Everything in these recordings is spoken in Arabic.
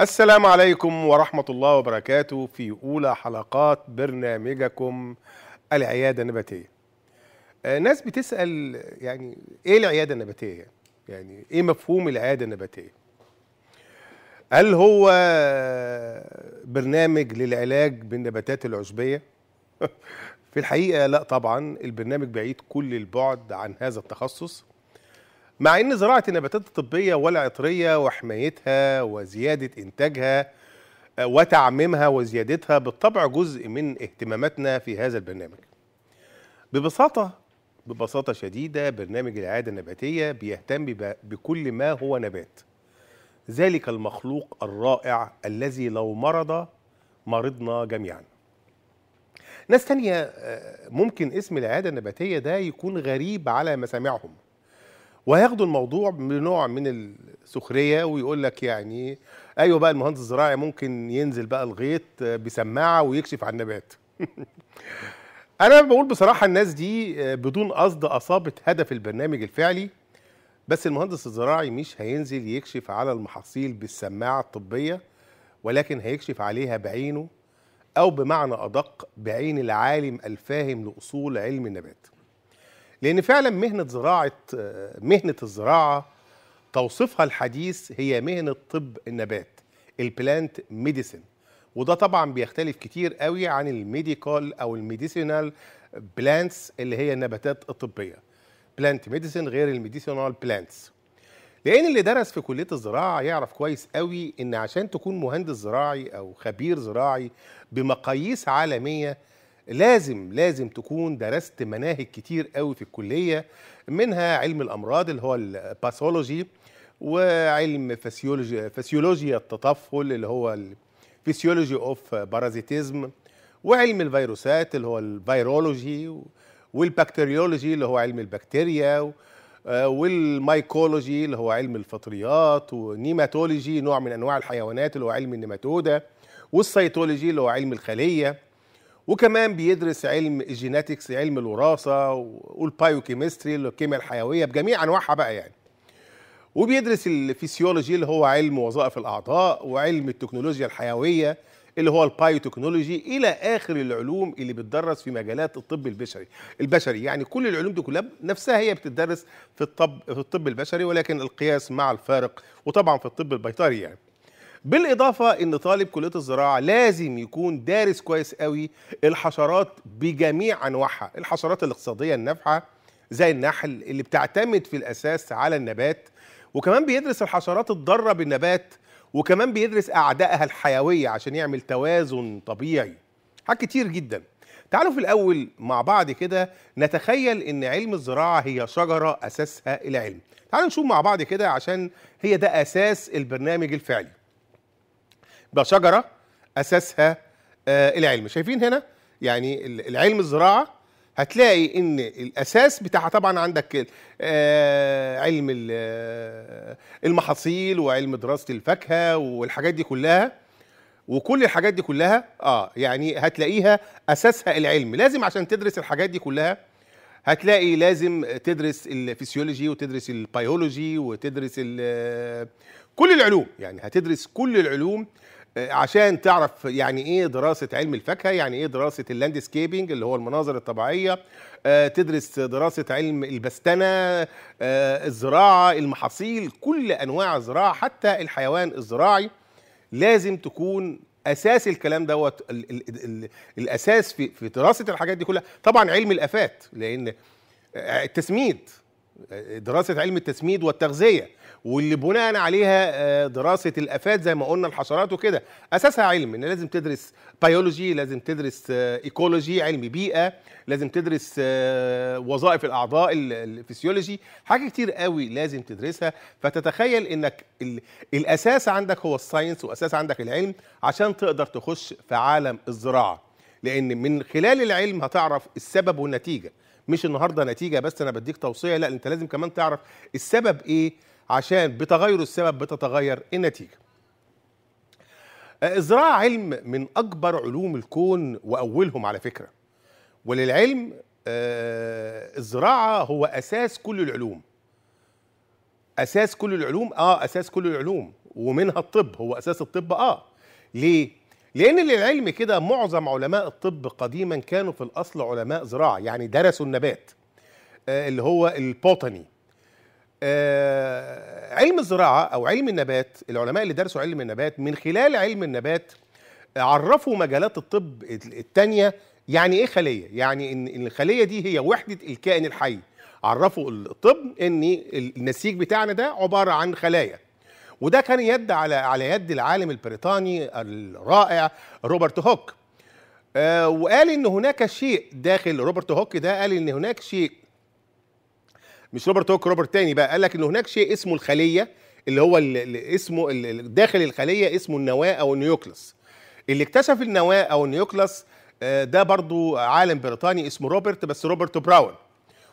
السلام عليكم ورحمة الله وبركاته في أولى حلقات برنامجكم العيادة النباتية آه، ناس بتسأل يعني إيه العيادة النباتية يعني إيه مفهوم العيادة النباتية هل هو برنامج للعلاج بالنباتات العشبية في الحقيقة لا طبعا البرنامج بعيد كل البعد عن هذا التخصص مع ان زراعه النباتات الطبيه والعطريه وحمايتها وزياده انتاجها آه، وتعميمها وزيادتها بالطبع جزء من اهتماماتنا في هذا البرنامج ببساطه ببساطه شديده برنامج العاده النباتيه بيهتم بكل ما هو نبات ذلك المخلوق الرائع الذي لو مرض مرضنا جميعا ناس تانية آه، ممكن اسم العيادة النباتية ده يكون غريب على مسامعهم وهياخدوا الموضوع بنوع من السخريه ويقول لك يعني ايوه بقى المهندس الزراعي ممكن ينزل بقى الغيط بسماعه ويكشف عن النبات انا بقول بصراحه الناس دي آه، بدون قصد اصابت هدف البرنامج الفعلي بس المهندس الزراعي مش هينزل يكشف على المحاصيل بالسماعه الطبيه ولكن هيكشف عليها بعينه او بمعنى ادق بعين العالم الفاهم لاصول علم النبات لان فعلا مهنه زراعه مهنه الزراعه توصيفها الحديث هي مهنه طب النبات البلانت ميديسن وده طبعا بيختلف كتير قوي عن الميديكال او الميديسينال بلانتس اللي هي النباتات الطبيه بلانت ميديسن غير الميديسينال بلانتس لان اللي درس في كليه الزراعه يعرف كويس قوي ان عشان تكون مهندس زراعي او خبير زراعي بمقاييس عالميه لازم لازم تكون درست مناهج كتير قوي في الكليه منها علم الامراض اللي هو الباثولوجي وعلم فسيولوجي فسيولوجيا التطفل اللي هو الفسيولوجي اوف بارازيتيزم وعلم الفيروسات اللي هو الفيرولوجي والبكتيريولوجي اللي هو علم البكتيريا والمايكولوجي اللي هو علم الفطريات ونيماتولوجي نوع من انواع الحيوانات اللي هو علم النيماتودا والسيتولوجي اللي هو علم الخليه وكمان بيدرس علم الجيناتكس علم الوراثه والبايوكيمستري الكيمياء الحيويه بجميع انواعها بقى يعني وبيدرس الفسيولوجي اللي هو علم وظائف الاعضاء وعلم التكنولوجيا الحيويه اللي هو البايوتكنولوجي الى اخر العلوم اللي بتدرس في مجالات الطب البشري البشري يعني كل العلوم دي كلها نفسها هي بتدرس في الطب في الطب البشري ولكن القياس مع الفارق وطبعا في الطب البيطري يعني بالاضافه ان طالب كليه الزراعه لازم يكون دارس كويس قوي الحشرات بجميع انواعها الحشرات الاقتصاديه النافعه زي النحل اللي بتعتمد في الاساس على النبات وكمان بيدرس الحشرات الضاره بالنبات وكمان بيدرس اعدائها الحيويه عشان يعمل توازن طبيعي حاجات كتير جدا تعالوا في الاول مع بعض كده نتخيل ان علم الزراعه هي شجره اساسها العلم تعالوا نشوف مع بعض كده عشان هي ده اساس البرنامج الفعلي ده شجرة اساسها آه، العلم شايفين هنا يعني العلم الزراعه هتلاقي ان الاساس بتاعها طبعا عندك آه، علم آه، المحاصيل وعلم دراسه الفاكهه والحاجات دي كلها وكل الحاجات دي كلها اه يعني هتلاقيها اساسها العلم لازم عشان تدرس الحاجات دي كلها هتلاقي لازم تدرس الفسيولوجي وتدرس البيولوجي وتدرس كل العلوم يعني هتدرس كل العلوم عشان تعرف يعني ايه دراسه علم الفاكهه يعني ايه دراسه اللاندسكيبنج اللي هو المناظر الطبيعيه آه، تدرس دراسه علم البستنه آه، الزراعه المحاصيل كل انواع الزراعه حتى الحيوان الزراعي لازم تكون اساس الكلام دوت الاساس في في دراسه الحاجات دي كلها طبعا علم الافات لان آه، التسميد دراسه علم التسميد والتغذيه واللي بناء عليها آه، دراسه الافات زي ما قلنا الحشرات وكده اساسها علم ان لازم تدرس بيولوجي لازم تدرس ايكولوجي آه، علم بيئه لازم تدرس آه، وظائف الاعضاء الفسيولوجي حاجه كتير قوي لازم تدرسها فتتخيل انك الاساس عندك هو الساينس واساس عندك العلم عشان تقدر تخش في عالم الزراعه لان من خلال العلم هتعرف السبب والنتيجه مش النهارده نتيجه بس انا بديك توصيه لا انت لازم كمان تعرف السبب ايه عشان بتغير السبب بتتغير النتيجه الزراعه علم من اكبر علوم الكون واولهم على فكره وللعلم آه، الزراعه هو اساس كل العلوم اساس كل العلوم اه اساس كل العلوم ومنها الطب هو اساس الطب اه ليه لان للعلم كده معظم علماء الطب قديما كانوا في الاصل علماء زراعه يعني درسوا النبات آه، اللي هو البوتاني آه، علم الزراعه او علم النبات العلماء اللي درسوا علم النبات من خلال علم النبات آه، عرفوا مجالات الطب الثانيه يعني ايه خليه يعني ان الخليه دي هي وحده الكائن الحي عرفوا الطب ان النسيج بتاعنا ده عباره عن خلايا وده كان يد على على يد العالم البريطاني الرائع روبرت هوك آه وقال ان هناك شيء داخل روبرت هوك ده قال ان هناك شيء مش روبرت هوك روبرت تاني بقى قال لك ان هناك شيء اسمه الخليه اللي هو اللي اسمه اللي داخل الخليه اسمه النواه او النيوكلس اللي اكتشف النواه او النيوكلس آه، ده برضو عالم بريطاني اسمه روبرت بس روبرت براون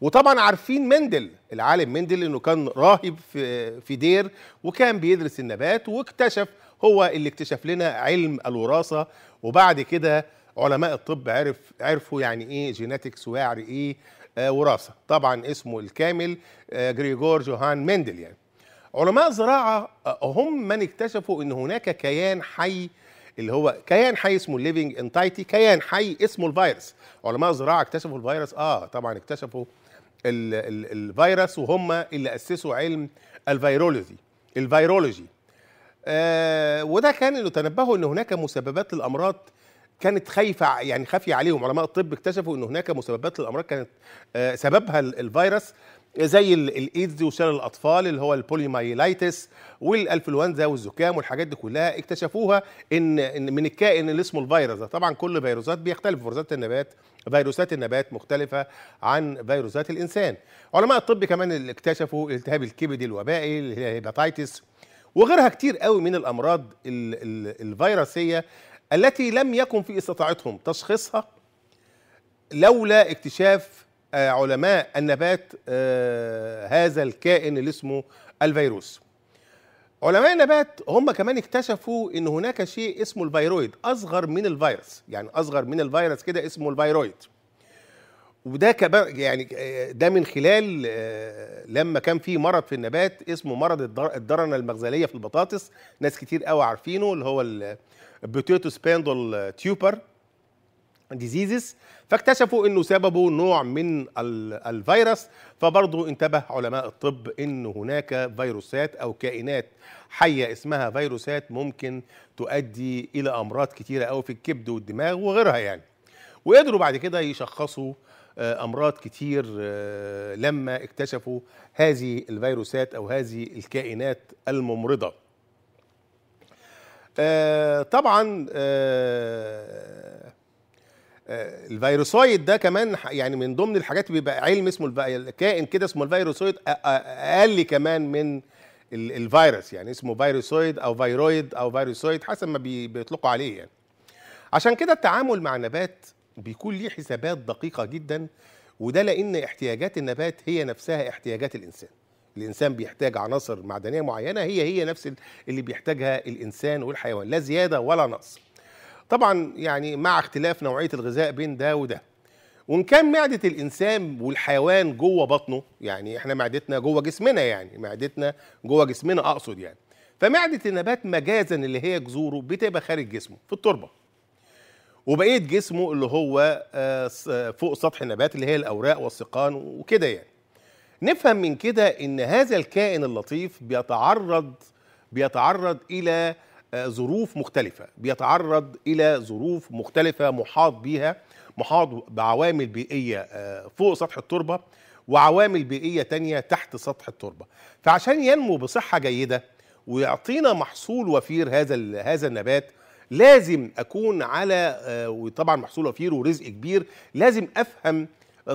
وطبعا عارفين مندل العالم مندل انه كان راهب في في دير وكان بيدرس النبات واكتشف هو اللي اكتشف لنا علم الوراثه وبعد كده علماء الطب عرف عرفوا يعني ايه جيناتكس ويعرف ايه آه وراثه طبعا اسمه الكامل آه جريجور جوهان مندل يعني علماء الزراعه آه، هم من اكتشفوا ان هناك كيان حي اللي هو كيان حي اسمه الليفنج انتايتي كيان حي اسمه الفيروس علماء الزراعه اكتشفوا الفيروس اه طبعا اكتشفوا الـ الـ الفيروس وهم اللي اسسوا علم الفيرولوجي الفيرولوجي آه وده كان اللي تنبهوا ان هناك مسببات للامراض كانت خايفه يعني خافيه عليهم علماء الطب اكتشفوا ان هناك مسببات للامراض كانت آه سببها الفيروس زي الايدز وشلل الاطفال اللي هو البوليمايلايتس والانفلونزا والزكام والحاجات دي كلها اكتشفوها ان من الكائن اللي اسمه الفيروس ده طبعا كل فيروسات بيختلف فيروسات النبات فيروسات النبات مختلفة عن فيروسات الإنسان علماء الطب كمان اللي اكتشفوا التهاب الكبد الوبائي اللي هي هيباتايتس وغيرها كتير قوي من الأمراض الفيروسية التي لم يكن في استطاعتهم تشخيصها لولا اكتشاف آه، علماء النبات آه، هذا الكائن اللي اسمه الفيروس علماء النبات هم كمان اكتشفوا ان هناك شيء اسمه الفيرويد اصغر من الفيروس يعني اصغر من الفيروس كده اسمه الفيرويد وده كمان يعني آه، ده من خلال لما كان في مرض في النبات اسمه مرض الدرنه المغزليه في البطاطس ناس كتير قوي عارفينه اللي هو البوتيتو سباندول تيوبر ديزيزز فاكتشفوا انه سببه نوع من الفيروس فبرضه انتبه علماء الطب ان هناك فيروسات او كائنات حيه اسمها فيروسات ممكن تؤدي الى امراض كتيره قوي في الكبد والدماغ وغيرها يعني وقدروا بعد كده يشخصوا آه، امراض كتير آه، لما اكتشفوا هذه الفيروسات او هذه الكائنات الممرضه آه، طبعا آه، الفيروسويد ده كمان يعني من ضمن الحاجات بيبقى علم اسمه كائن كده اسمه الفيروسويد اقل كمان من الفيروس يعني اسمه فيروسويد او فيرويد او فيروسويد حسب ما بيطلقوا عليه يعني عشان كده التعامل مع نبات بيكون ليه حسابات دقيقه جدا وده لان احتياجات النبات هي نفسها احتياجات الانسان الانسان بيحتاج عناصر معدنيه معينه هي هي نفس اللي بيحتاجها الانسان والحيوان لا زياده ولا نقص طبعا يعني مع اختلاف نوعيه الغذاء بين ده وده وان كان معده الانسان والحيوان جوه بطنه يعني احنا معدتنا جوه جسمنا يعني معدتنا جوه جسمنا اقصد يعني فمعده النبات مجازا اللي هي جذوره بتبقى خارج جسمه في التربه وبقيه جسمه اللي هو آه، فوق سطح النبات اللي هي الاوراق والسقان وكده يعني نفهم من كده ان هذا الكائن اللطيف بيتعرض بيتعرض الى آه، ظروف مختلفة بيتعرض إلى ظروف مختلفة محاط بيها محاط بعوامل بيئية آه، فوق سطح التربة وعوامل بيئية تانية تحت سطح التربة فعشان ينمو بصحة جيدة ويعطينا محصول وفير هذا هذا النبات لازم اكون على آه، وطبعا محصول وفير ورزق كبير لازم افهم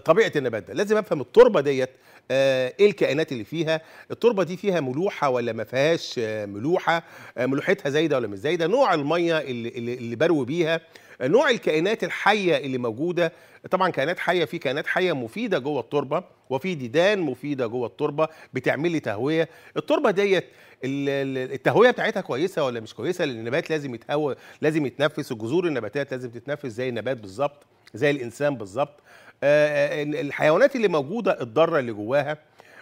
طبيعه النبات ده لازم افهم التربه ديت آه، ايه الكائنات اللي فيها التربه دي فيها ملوحه ولا ما فيهاش آه، ملوحه آه، ملوحتها زايده ولا مش زايده نوع الميه اللي, اللي بروي بيها نوع الكائنات الحيه اللي موجوده طبعا كائنات حيه في كائنات حيه مفيده جوه التربه وفي ديدان مفيده جوه التربه بتعمل لي تهويه التربه ديت التهويه بتاعتها كويسه ولا مش كويسه لان النبات لازم يتهوى لازم يتنفس الجذور النباتات لازم تتنفس زي النبات بالظبط زي الانسان بالظبط آه، آه، الحيوانات اللي موجوده الضاره اللي جواها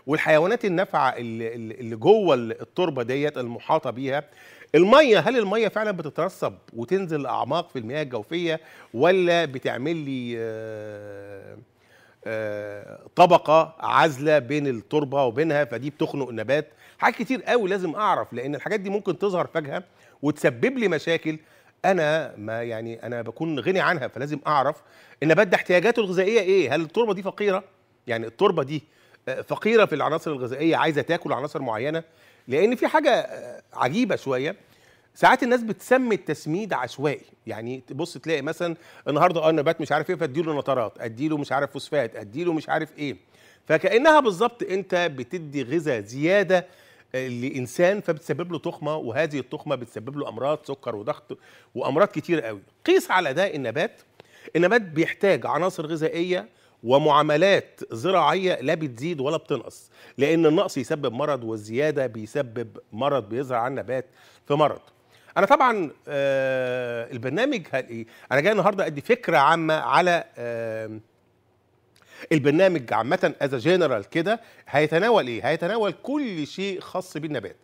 والحيوانات النافعه اللي جوه التربه ديت المحاطه بيها الميه هل الميه فعلا بتترسب وتنزل اعماق في المياه الجوفيه ولا بتعمل لي آه، طبقه عازله بين التربه وبينها فدي بتخنق النبات حاجات كتير قوي لازم اعرف لان الحاجات دي ممكن تظهر فجاه وتسبب لي مشاكل انا ما يعني انا بكون غني عنها فلازم اعرف النبات ده احتياجاته الغذائيه ايه هل التربه دي فقيره يعني التربه دي آه، فقيره في العناصر الغذائيه عايزه تاكل عناصر معينه لان في حاجه آه، عجيبه شويه ساعات الناس بتسمي التسميد عشوائي يعني تبص تلاقي مثلا النهارده اه النبات مش عارف ايه فاديله نطرات اديله مش عارف فوسفات اديله مش عارف ايه فكانها بالظبط انت بتدي غذاء زياده لانسان فبتسبب له تخمه وهذه التخمه بتسبب له امراض سكر وضغط وامراض كتير قوي قيس على ده النبات النبات بيحتاج عناصر غذائيه ومعاملات زراعيه لا بتزيد ولا بتنقص لان النقص يسبب مرض والزياده بيسبب مرض بيزرع على النبات في مرض انا طبعا آه، البرنامج إيه؟ انا جاي النهارده ادي فكره عامه على آه، البرنامج عامه از جنرال كده هيتناول ايه هيتناول كل شيء خاص بالنبات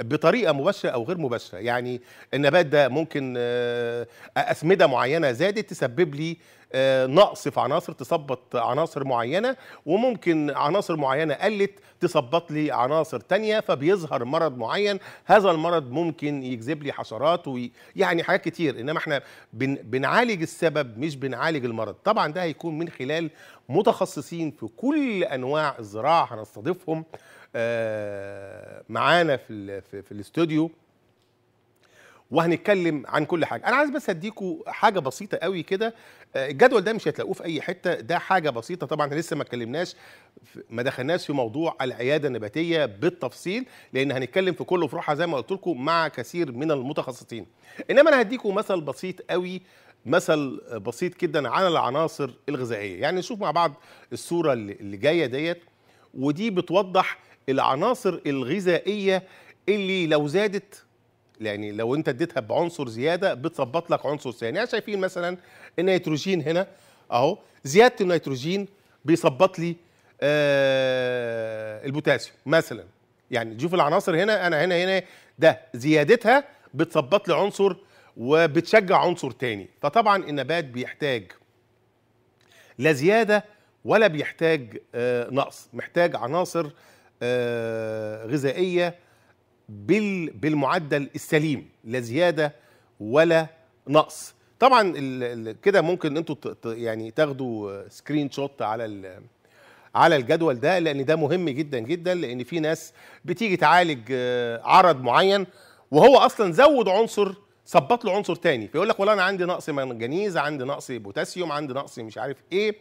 بطريقه مباشره او غير مباشره يعني النبات ده ممكن آه، اسمده معينه زادت تسبب لي آه، نقص في عناصر تثبط عناصر معينه وممكن عناصر معينه قلت تثبط لي عناصر تانية فبيظهر مرض معين هذا المرض ممكن يجذب لي حشرات ويعني حاجات كتير انما احنا بن بنعالج السبب مش بنعالج المرض طبعا ده هيكون من خلال متخصصين في كل انواع الزراعه هنستضيفهم آه، معانا في في الاستوديو وهنتكلم عن كل حاجه انا عايز بس اديكم حاجه بسيطه قوي كده آه، الجدول ده مش هتلاقوه في اي حته ده حاجه بسيطه طبعا لسه ما اتكلمناش ما دخلناش في موضوع العياده النباتيه بالتفصيل لان هنتكلم في كله في روحها زي ما قلت لكم مع كثير من المتخصصين انما انا هديكم مثل بسيط قوي مثل بسيط جدا عن العناصر الغذائيه يعني نشوف مع بعض الصوره اللي جايه ديت ودي بتوضح العناصر الغذائيه اللي لو زادت يعني لو انت اديتها بعنصر زياده بتظبط لك عنصر ثاني يعني شايفين مثلا النيتروجين هنا اهو زياده النيتروجين بيظبط لي آه البوتاسيوم مثلا يعني شوف العناصر هنا انا هنا هنا ده زيادتها بتظبط لي عنصر وبتشجع عنصر تاني فطبعا النبات بيحتاج لا زياده ولا بيحتاج آه نقص محتاج عناصر آه، غذائيه بالمعدل السليم لا زياده ولا نقص طبعا كده ممكن انتوا يعني تاخدوا سكرين شوت على على الجدول ده لان ده مهم جدا جدا لان في ناس بتيجي تعالج آه، عرض معين وهو اصلا زود عنصر ثبت له عنصر تاني فيقول لك والله انا عندي نقص منجنيز عندي نقص بوتاسيوم عندي نقص مش عارف ايه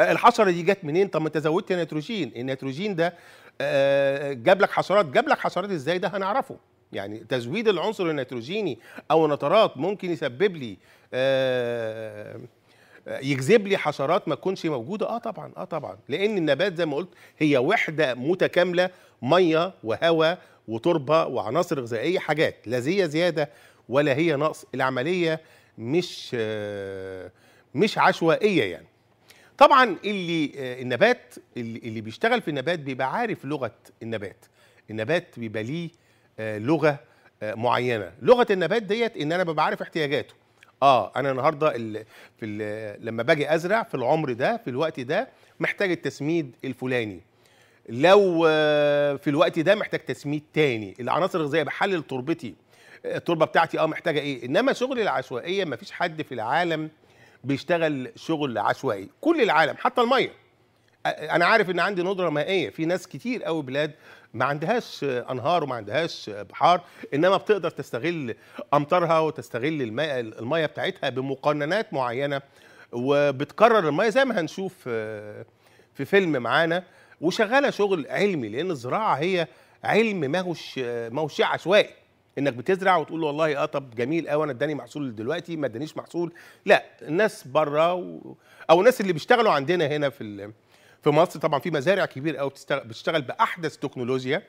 آه، الحشره دي جت منين طب ما انت زودت نيتروجين النيتروجين ده آه، جاب لك حشرات جاب لك حشرات ازاي ده هنعرفه يعني تزويد العنصر النيتروجيني او نترات ممكن يسبب لي آه، يجذب لي حشرات ما تكونش موجوده اه طبعا اه طبعا لان النبات زي ما قلت هي وحده متكامله ميه وهواء وتربه وعناصر غذائيه حاجات لا هي زياده ولا هي نقص العمليه مش آه، مش عشوائيه يعني طبعا اللي آه، النبات اللي بيشتغل في النبات بيبقى عارف لغه النبات النبات بيبقى ليه آه، لغه آه، معينه لغه النبات ديت ان انا ببقى عارف احتياجاته اه انا النهارده في لما باجي ازرع في العمر ده في الوقت ده محتاج التسميد الفلاني لو في الوقت ده محتاج تسميد تاني العناصر الغذائيه بحلل تربتي التربه بتاعتي اه محتاجه ايه انما شغل العشوائيه مفيش حد في العالم بيشتغل شغل عشوائي كل العالم حتى الميه انا عارف ان عندي ندره مائيه في ناس كتير قوي بلاد ما عندهاش انهار وما عندهاش بحار انما بتقدر تستغل امطارها وتستغل الماء الميه بتاعتها بمقننات معينه وبتكرر الميه زي ما هنشوف في فيلم معانا وشغاله شغل علمي لان الزراعه هي علم ماهوش ماهوش عشوائي انك بتزرع وتقول والله اه طب جميل قوي انا اداني محصول دلوقتي ما ادانيش محصول لا الناس بره و... او الناس اللي بيشتغلوا عندنا هنا في ال... في مصر طبعا في مزارع كبير قوي بتشتغل, بتشتغل باحدث تكنولوجيا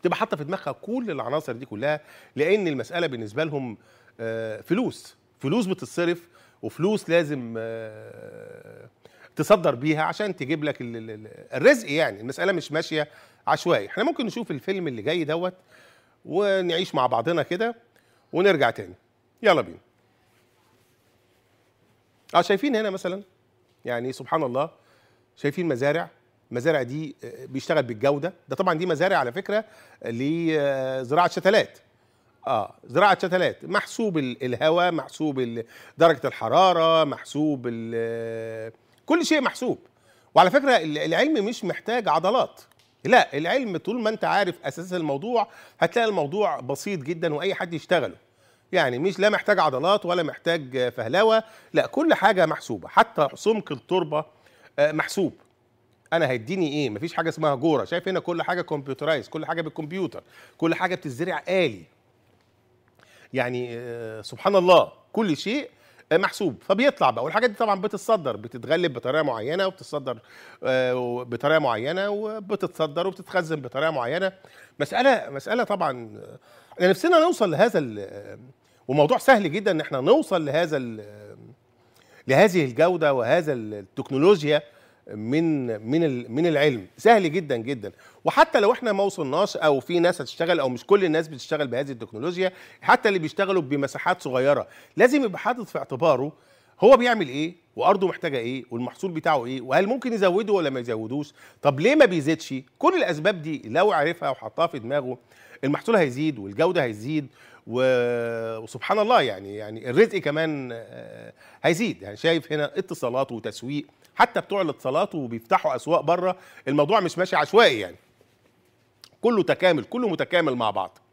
بتبقى حاطه في دماغها كل العناصر دي كلها لان المساله بالنسبه لهم آه، فلوس فلوس بتتصرف وفلوس لازم آه، تصدر بيها عشان تجيب لك الرزق يعني المساله مش ماشيه عشوائي احنا ممكن نشوف الفيلم اللي جاي دوت ونعيش مع بعضنا كده ونرجع تاني يلا بينا اه شايفين هنا مثلا يعني سبحان الله شايفين مزارع المزارع دي آه، بيشتغل بالجوده ده طبعا دي مزارع على فكره لزراعه آه، شتلات اه زراعه شتلات محسوب الهواء محسوب درجه الحراره محسوب آه، كل شيء محسوب وعلى فكره العلم مش محتاج عضلات لا العلم طول ما انت عارف اساس الموضوع هتلاقي الموضوع بسيط جدا واي حد يشتغله يعني مش لا محتاج عضلات ولا محتاج فهلوه لا كل حاجه محسوبه حتى سمك التربه آه، محسوب انا هيديني ايه مفيش حاجه اسمها جوره شايف هنا كل حاجه كمبيوترايز كل حاجه بالكمبيوتر كل حاجه بتزرع آلي يعني آه، سبحان الله كل شيء آه، محسوب فبيطلع بقى والحاجات دي طبعا بتتصدر بتتغلب بطريقه معينه وبتتصدر آه، بطريقه معينه وبتتصدر وبتتخزن بطريقه معينه مساله مساله طبعا احنا نفسنا نوصل لهذا وموضوع سهل جدا ان احنا نوصل لهذا لهذه الجوده وهذا التكنولوجيا من من من العلم سهل جدا جدا وحتى لو احنا ما وصلناش او في ناس هتشتغل او مش كل الناس بتشتغل بهذه التكنولوجيا حتى اللي بيشتغلوا بمساحات صغيره لازم يبقى حاطط في اعتباره هو بيعمل ايه وارضه محتاجه ايه والمحصول بتاعه ايه وهل ممكن يزوده ولا ما يزودوش طب ليه ما بيزيدش كل الاسباب دي لو عرفها وحطها في دماغه المحصول هيزيد والجوده هيزيد و... وسبحان الله يعني يعني الرزق كمان آه، هيزيد يعني شايف هنا اتصالات وتسويق حتى بتوع الاتصالات وبيفتحوا اسواق بره الموضوع مش ماشي عشوائي يعني كله تكامل كله متكامل مع بعض